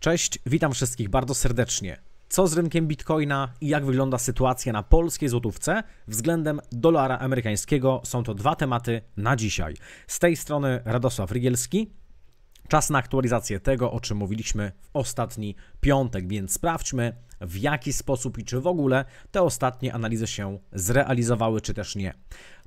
Cześć, witam wszystkich bardzo serdecznie. Co z rynkiem bitcoina i jak wygląda sytuacja na polskiej złotówce względem dolara amerykańskiego? Są to dwa tematy na dzisiaj. Z tej strony Radosław Rygielski. Czas na aktualizację tego, o czym mówiliśmy w ostatni piątek, więc sprawdźmy, w jaki sposób i czy w ogóle te ostatnie analizy się zrealizowały, czy też nie.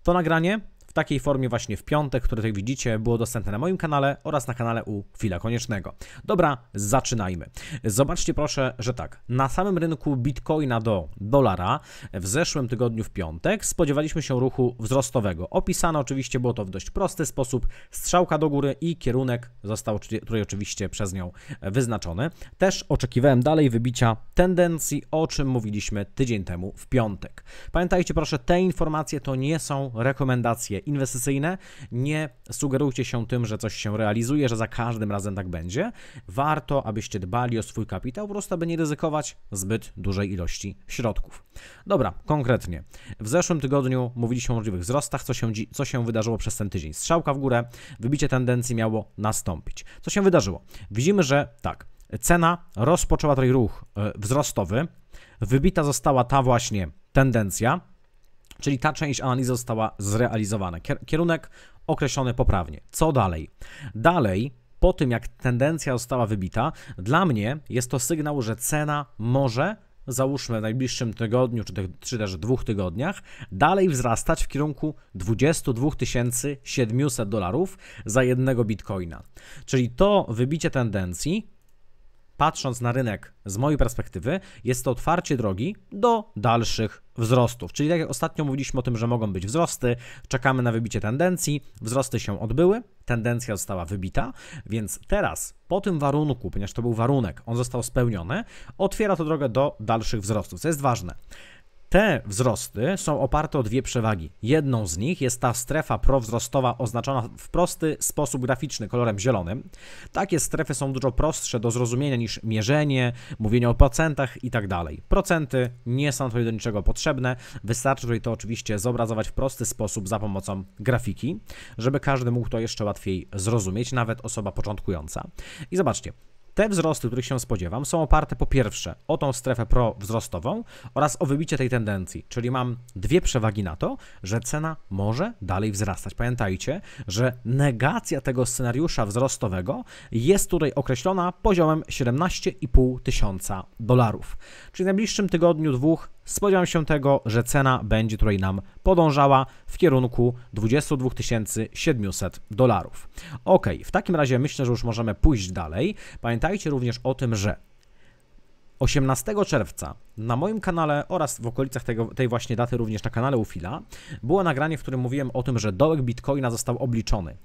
To nagranie w takiej formie właśnie w piątek, które tutaj widzicie, było dostępne na moim kanale oraz na kanale u Fil'a Koniecznego. Dobra, zaczynajmy. Zobaczcie proszę, że tak, na samym rynku bitcoina do dolara w zeszłym tygodniu w piątek spodziewaliśmy się ruchu wzrostowego. Opisane oczywiście było to w dość prosty sposób, strzałka do góry i kierunek został tutaj oczywiście przez nią wyznaczony. Też oczekiwałem dalej wybicia tendencji, o czym mówiliśmy tydzień temu w piątek. Pamiętajcie proszę, te informacje to nie są rekomendacje inwestycyjne. Nie sugerujcie się tym, że coś się realizuje, że za każdym razem tak będzie. Warto, abyście dbali o swój kapitał, po prostu aby nie ryzykować zbyt dużej ilości środków. Dobra, konkretnie. W zeszłym tygodniu mówiliśmy o możliwych wzrostach, co się, co się wydarzyło przez ten tydzień. Strzałka w górę, wybicie tendencji miało nastąpić. Co się wydarzyło? Widzimy, że tak, Cena rozpoczęła tutaj ruch e, wzrostowy. Wybita została ta właśnie tendencja, czyli ta część analizy została zrealizowana. Kierunek określony poprawnie. Co dalej? Dalej, po tym jak tendencja została wybita, dla mnie jest to sygnał, że cena może załóżmy w najbliższym tygodniu, czy, czy też dwóch tygodniach, dalej wzrastać w kierunku 22 700 dolarów za jednego bitcoina. Czyli to wybicie tendencji patrząc na rynek z mojej perspektywy, jest to otwarcie drogi do dalszych wzrostów. Czyli tak jak ostatnio mówiliśmy o tym, że mogą być wzrosty, czekamy na wybicie tendencji, wzrosty się odbyły, tendencja została wybita, więc teraz po tym warunku, ponieważ to był warunek, on został spełniony, otwiera to drogę do dalszych wzrostów, co jest ważne. Te wzrosty są oparte o dwie przewagi. Jedną z nich jest ta strefa prowzrostowa oznaczona w prosty sposób graficzny kolorem zielonym. Takie strefy są dużo prostsze do zrozumienia niż mierzenie, mówienie o procentach itd. Tak Procenty nie są tutaj do niczego potrzebne. Wystarczy tutaj to oczywiście zobrazować w prosty sposób za pomocą grafiki, żeby każdy mógł to jeszcze łatwiej zrozumieć, nawet osoba początkująca. I zobaczcie, te wzrosty, których się spodziewam, są oparte po pierwsze o tą strefę prowzrostową oraz o wybicie tej tendencji, czyli mam dwie przewagi na to, że cena może dalej wzrastać. Pamiętajcie, że negacja tego scenariusza wzrostowego jest tutaj określona poziomem 17,5 tysiąca dolarów. Czyli w najbliższym tygodniu, dwóch spodziewam się tego, że cena będzie tutaj nam podążała w kierunku 22 700 dolarów. Ok, w takim razie myślę, że już możemy pójść dalej. Pamiętajcie, Pamiętajcie również o tym, że 18 czerwca na moim kanale oraz w okolicach tego, tej właśnie daty również na kanale Ufila było nagranie, w którym mówiłem o tym, że dołek Bitcoina został obliczony.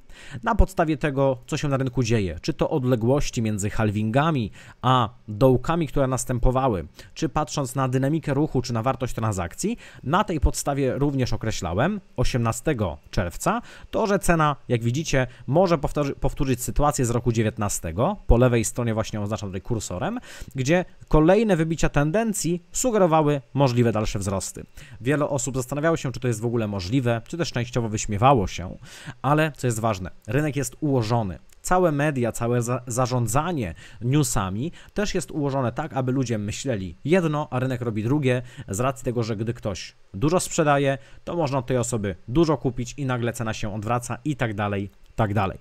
Na podstawie tego, co się na rynku dzieje, czy to odległości między halvingami a dołkami, które następowały, czy patrząc na dynamikę ruchu, czy na wartość transakcji, na tej podstawie również określałem 18 czerwca to, że cena, jak widzicie, może powtórzy, powtórzyć sytuację z roku 19. Po lewej stronie właśnie oznaczam tutaj kursorem, gdzie kolejne wybicia tendencji sugerowały możliwe dalsze wzrosty. Wiele osób zastanawiało się, czy to jest w ogóle możliwe, czy też częściowo wyśmiewało się, ale co jest ważne, rynek jest ułożony całe media, całe za zarządzanie newsami też jest ułożone tak, aby ludzie myśleli jedno, a rynek robi drugie, z racji tego, że gdy ktoś dużo sprzedaje, to można od tej osoby dużo kupić i nagle cena się odwraca i tak dalej, tak dalej.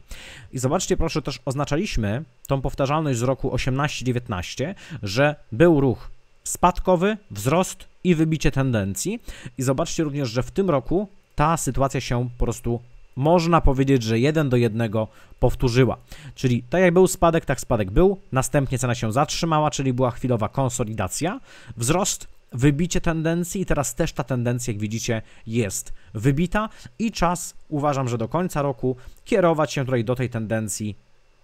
I zobaczcie proszę, też oznaczaliśmy tą powtarzalność z roku 18-19, że był ruch spadkowy, wzrost i wybicie tendencji. I zobaczcie również, że w tym roku ta sytuacja się po prostu można powiedzieć, że 1 do 1 powtórzyła. Czyli tak jak był spadek, tak spadek był, następnie cena się zatrzymała, czyli była chwilowa konsolidacja, wzrost, wybicie tendencji i teraz też ta tendencja, jak widzicie, jest wybita i czas, uważam, że do końca roku kierować się tutaj do tej tendencji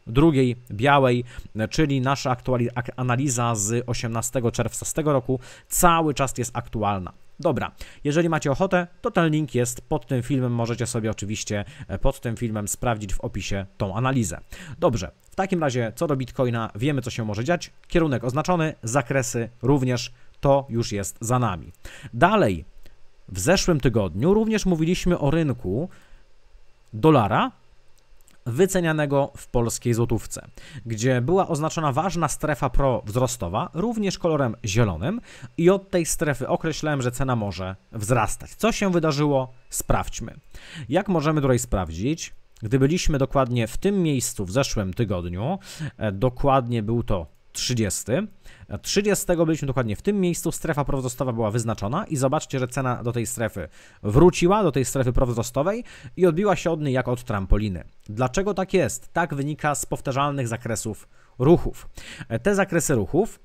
drugiej białej, czyli nasza analiza z 18 czerwca z tego roku cały czas jest aktualna. Dobra, jeżeli macie ochotę, to ten link jest pod tym filmem, możecie sobie oczywiście e, pod tym filmem sprawdzić w opisie tą analizę. Dobrze, w takim razie co do Bitcoina, wiemy co się może dziać, kierunek oznaczony, zakresy również, to już jest za nami. Dalej, w zeszłym tygodniu również mówiliśmy o rynku dolara wycenianego w polskiej złotówce, gdzie była oznaczona ważna strefa prowzrostowa, również kolorem zielonym i od tej strefy określałem, że cena może wzrastać. Co się wydarzyło? Sprawdźmy. Jak możemy tutaj sprawdzić? Gdy byliśmy dokładnie w tym miejscu w zeszłym tygodniu, e, dokładnie był to 30. 30 byliśmy dokładnie w tym miejscu, strefa prowzrostowa była wyznaczona i zobaczcie, że cena do tej strefy wróciła, do tej strefy prowzrostowej i odbiła się od niej jak od trampoliny. Dlaczego tak jest? Tak wynika z powtarzalnych zakresów ruchów. E, te zakresy ruchów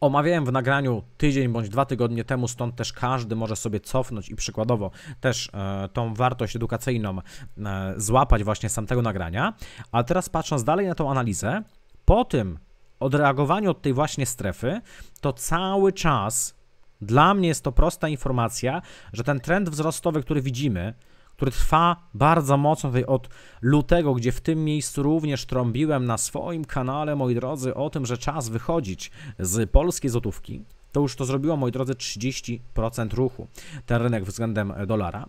Omawiałem w nagraniu tydzień bądź dwa tygodnie temu, stąd też każdy może sobie cofnąć i przykładowo też e, tą wartość edukacyjną e, złapać właśnie z tamtego nagrania. A teraz patrząc dalej na tą analizę, po tym odreagowaniu od tej właśnie strefy, to cały czas dla mnie jest to prosta informacja, że ten trend wzrostowy, który widzimy, który trwa bardzo mocno tutaj od lutego, gdzie w tym miejscu również trąbiłem na swoim kanale, moi drodzy, o tym, że czas wychodzić z polskiej złotówki, to już to zrobiło, moi drodzy, 30% ruchu ten rynek względem dolara,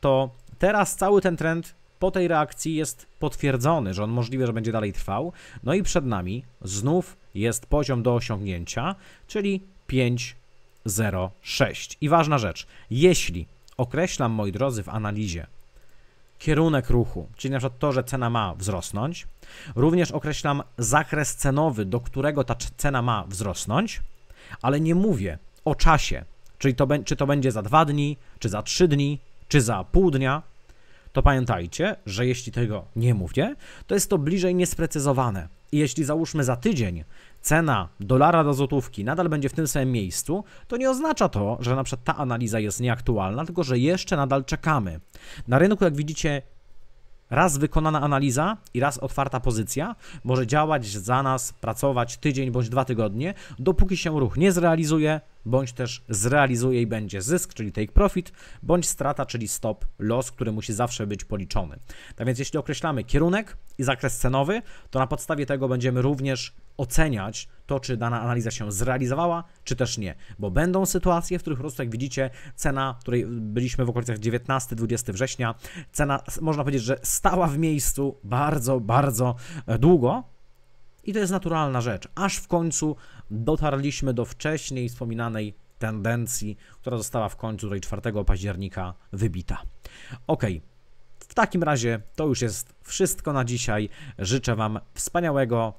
to teraz cały ten trend po tej reakcji jest potwierdzony, że on możliwe, że będzie dalej trwał. No i przed nami znów jest poziom do osiągnięcia, czyli 5,06. I ważna rzecz, jeśli określam, moi drodzy, w analizie kierunek ruchu, czyli na przykład to, że cena ma wzrosnąć, również określam zakres cenowy, do którego ta cena ma wzrosnąć, ale nie mówię o czasie, czyli to, czy to będzie za dwa dni, czy za trzy dni, czy za pół dnia, to pamiętajcie, że jeśli tego nie mówię, to jest to bliżej niesprecyzowane. I jeśli załóżmy za tydzień cena dolara do złotówki nadal będzie w tym samym miejscu, to nie oznacza to, że na przykład ta analiza jest nieaktualna, tylko że jeszcze nadal czekamy. Na rynku, jak widzicie, Raz wykonana analiza i raz otwarta pozycja może działać za nas, pracować tydzień bądź dwa tygodnie, dopóki się ruch nie zrealizuje, bądź też zrealizuje i będzie zysk, czyli take profit, bądź strata, czyli stop loss, który musi zawsze być policzony. Tak więc jeśli określamy kierunek i zakres cenowy, to na podstawie tego będziemy również oceniać to, czy dana analiza się zrealizowała, czy też nie. Bo będą sytuacje, w których po prostu, jak widzicie, cena, której byliśmy w okolicach 19-20 września, cena, można powiedzieć, że stała w miejscu bardzo, bardzo długo, i to jest naturalna rzecz, aż w końcu dotarliśmy do wcześniej wspominanej tendencji, która została w końcu tutaj 4 października wybita. Ok, w takim razie to już jest wszystko na dzisiaj. Życzę Wam wspaniałego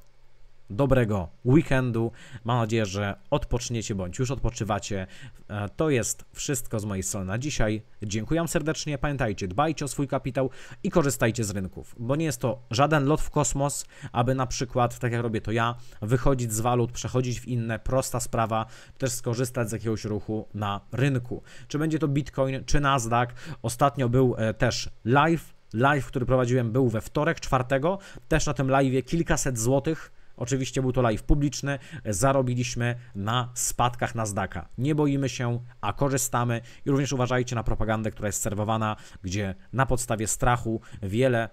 dobrego weekendu. Mam nadzieję, że odpoczniecie bądź już odpoczywacie. E, to jest wszystko z mojej strony na dzisiaj. Dziękuję serdecznie. Pamiętajcie, dbajcie o swój kapitał i korzystajcie z rynków, bo nie jest to żaden lot w kosmos, aby na przykład, tak jak robię to ja, wychodzić z walut, przechodzić w inne. Prosta sprawa, też skorzystać z jakiegoś ruchu na rynku. Czy będzie to Bitcoin, czy Nasdaq. Ostatnio był e, też live. Live, który prowadziłem, był we wtorek, czwartego. Też na tym live kilkaset złotych Oczywiście był to live publiczny, zarobiliśmy na spadkach Nasdaqa. Nie boimy się, a korzystamy i również uważajcie na propagandę, która jest serwowana, gdzie na podstawie strachu wiele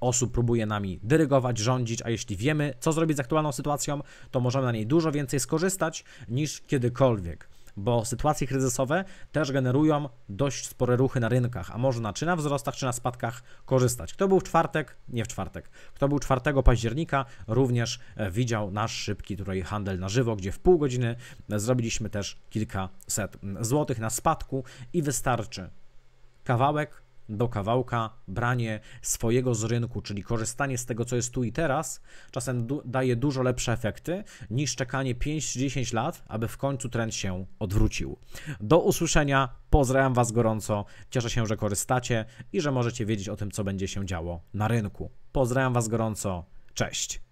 osób próbuje nami dyrygować, rządzić, a jeśli wiemy, co zrobić z aktualną sytuacją, to możemy na niej dużo więcej skorzystać niż kiedykolwiek bo sytuacje kryzysowe też generują dość spore ruchy na rynkach, a można czy na wzrostach, czy na spadkach korzystać. Kto był w czwartek? Nie w czwartek. Kto był 4 października? Również e, widział nasz szybki tutaj handel na żywo, gdzie w pół godziny e, zrobiliśmy też kilkaset mm, złotych na spadku i wystarczy kawałek do kawałka, branie swojego z rynku, czyli korzystanie z tego, co jest tu i teraz, czasem du daje dużo lepsze efekty niż czekanie 5-10 lat, aby w końcu trend się odwrócił. Do usłyszenia, pozdrawiam Was gorąco, cieszę się, że korzystacie i że możecie wiedzieć o tym, co będzie się działo na rynku. Pozdrawiam Was gorąco, cześć!